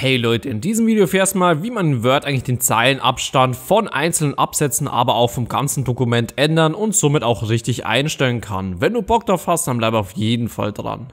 Hey Leute, in diesem Video erfährst du mal, wie man in Word eigentlich den Zeilenabstand von einzelnen Absätzen, aber auch vom ganzen Dokument ändern und somit auch richtig einstellen kann. Wenn du Bock drauf hast, dann bleib auf jeden Fall dran.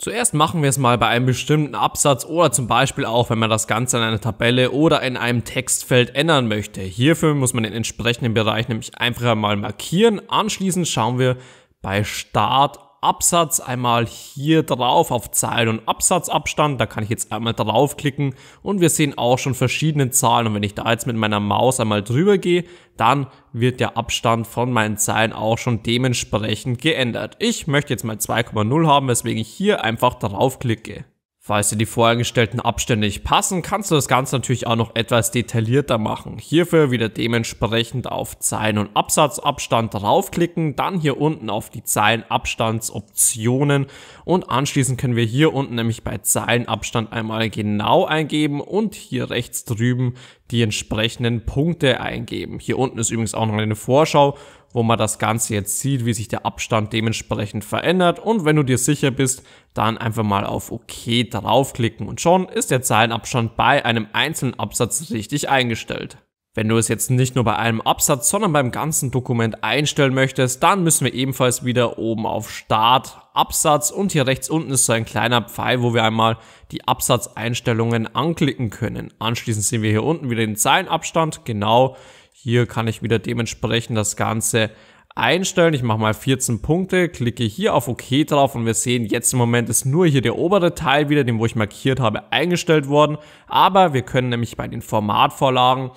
Zuerst machen wir es mal bei einem bestimmten Absatz oder zum Beispiel auch, wenn man das Ganze in einer Tabelle oder in einem Textfeld ändern möchte. Hierfür muss man den entsprechenden Bereich nämlich einfach mal markieren. Anschließend schauen wir bei Start Absatz einmal hier drauf auf Zeilen und Absatzabstand. Da kann ich jetzt einmal draufklicken und wir sehen auch schon verschiedene Zahlen. Und wenn ich da jetzt mit meiner Maus einmal drüber gehe, dann wird der Abstand von meinen Zeilen auch schon dementsprechend geändert. Ich möchte jetzt mal 2,0 haben, weswegen ich hier einfach draufklicke. Falls dir die vorgestellten Abstände nicht passen, kannst du das Ganze natürlich auch noch etwas detaillierter machen. Hierfür wieder dementsprechend auf Zeilen- und Absatzabstand draufklicken, dann hier unten auf die Zeilenabstandsoptionen und anschließend können wir hier unten nämlich bei Zeilenabstand einmal genau eingeben und hier rechts drüben die entsprechenden Punkte eingeben. Hier unten ist übrigens auch noch eine Vorschau, wo man das Ganze jetzt sieht, wie sich der Abstand dementsprechend verändert. Und wenn du dir sicher bist, dann einfach mal auf OK draufklicken und schon ist der Zeilenabstand bei einem einzelnen Absatz richtig eingestellt. Wenn du es jetzt nicht nur bei einem Absatz, sondern beim ganzen Dokument einstellen möchtest, dann müssen wir ebenfalls wieder oben auf Start, Absatz und hier rechts unten ist so ein kleiner Pfeil, wo wir einmal die Absatzeinstellungen anklicken können. Anschließend sehen wir hier unten wieder den Zeilenabstand. Genau, hier kann ich wieder dementsprechend das Ganze einstellen. Ich mache mal 14 Punkte, klicke hier auf OK drauf und wir sehen jetzt im Moment ist nur hier der obere Teil wieder, den wo ich markiert habe, eingestellt worden. Aber wir können nämlich bei den Formatvorlagen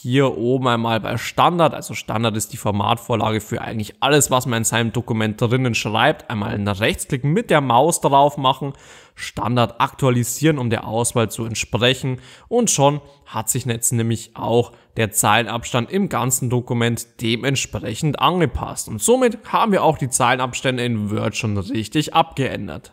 hier oben einmal bei Standard. Also Standard ist die Formatvorlage für eigentlich alles, was man in seinem Dokument drinnen schreibt. Einmal einen Rechtsklick mit der Maus drauf machen, Standard aktualisieren, um der Auswahl zu entsprechen. Und schon hat sich jetzt nämlich auch der Zeilenabstand im ganzen Dokument dementsprechend angepasst. Und somit haben wir auch die Zeilenabstände in Word schon richtig abgeändert.